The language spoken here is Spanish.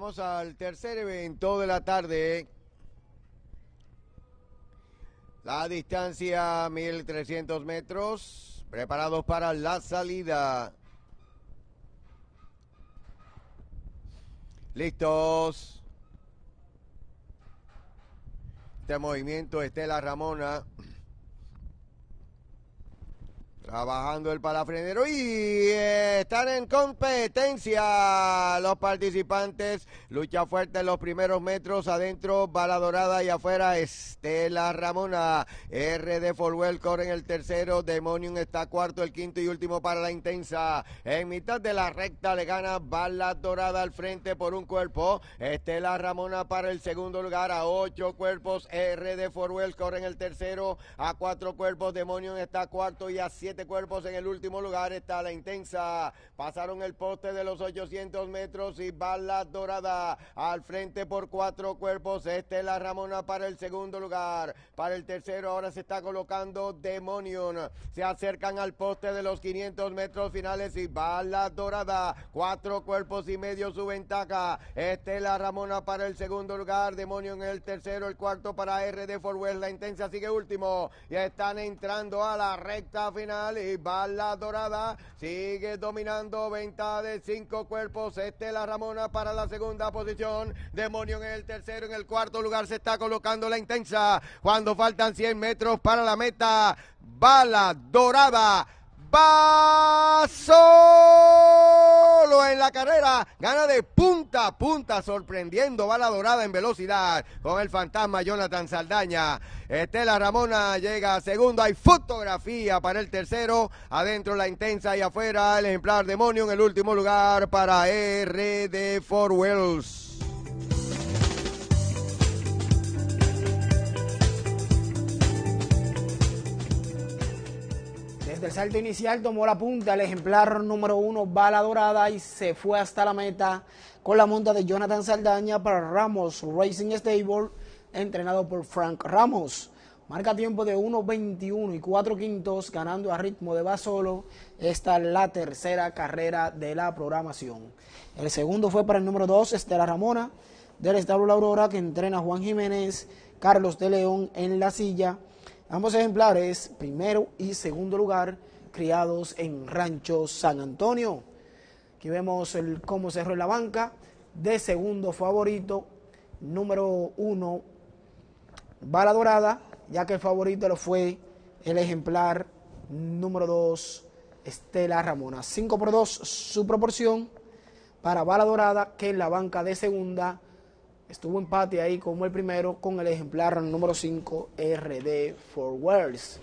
Vamos al tercer evento de la tarde. La distancia 1300 metros. Preparados para la salida. Listos. Este movimiento Estela Ramona. Trabajando el palafrenero y eh, están en competencia los participantes. Lucha fuerte en los primeros metros, adentro Bala Dorada y afuera Estela Ramona. R de Forwell corre en el tercero, Demonium está cuarto, el quinto y último para la intensa. En mitad de la recta le gana Bala Dorada al frente por un cuerpo. Estela Ramona para el segundo lugar a ocho cuerpos. R de Forwell corre en el tercero a cuatro cuerpos, Demonium está cuarto y a siete cuerpos en el último lugar está la intensa. Pasaron el poste de los 800 metros y bala dorada. Al frente por cuatro cuerpos, este es la Ramona para el segundo lugar. Para el tercero ahora se está colocando Demonion. Se acercan al poste de los 500 metros finales y bala dorada. Cuatro cuerpos y medio su ventaja. la Ramona para el segundo lugar. Demonion el tercero, el cuarto para RD Forwell. La intensa sigue último. y están entrando a la recta final y bala dorada. Sigue dominando venta de cinco cuerpos. Este la Ramona para la segunda posición. Demonio en el tercero. En el cuarto lugar se está colocando la intensa. Cuando faltan 100 metros para la meta. Bala dorada. Vaso en la carrera, gana de punta a punta, sorprendiendo bala dorada en velocidad con el fantasma Jonathan Saldaña. Estela Ramona llega segundo, hay fotografía para el tercero, adentro la intensa y afuera el ejemplar demonio en el último lugar para rd de Four Wells. Desde el salto inicial tomó la punta el ejemplar número uno, Bala Dorada, y se fue hasta la meta con la monta de Jonathan Saldaña para Ramos Racing Stable, entrenado por Frank Ramos. Marca tiempo de 1.21 y 4 quintos, ganando a ritmo de basolo. Esta es la tercera carrera de la programación. El segundo fue para el número 2, Estela Ramona, del establo La Aurora, que entrena Juan Jiménez, Carlos de León en la silla. Ambos ejemplares, primero y segundo lugar, criados en Rancho San Antonio. Aquí vemos el, cómo cerró la banca. De segundo favorito, número uno, Bala Dorada, ya que el favorito lo fue el ejemplar número dos, Estela Ramona. 5 por 2, su proporción para Bala Dorada, que en la banca de segunda estuvo empate ahí como el primero con el ejemplar número 5 RD worlds.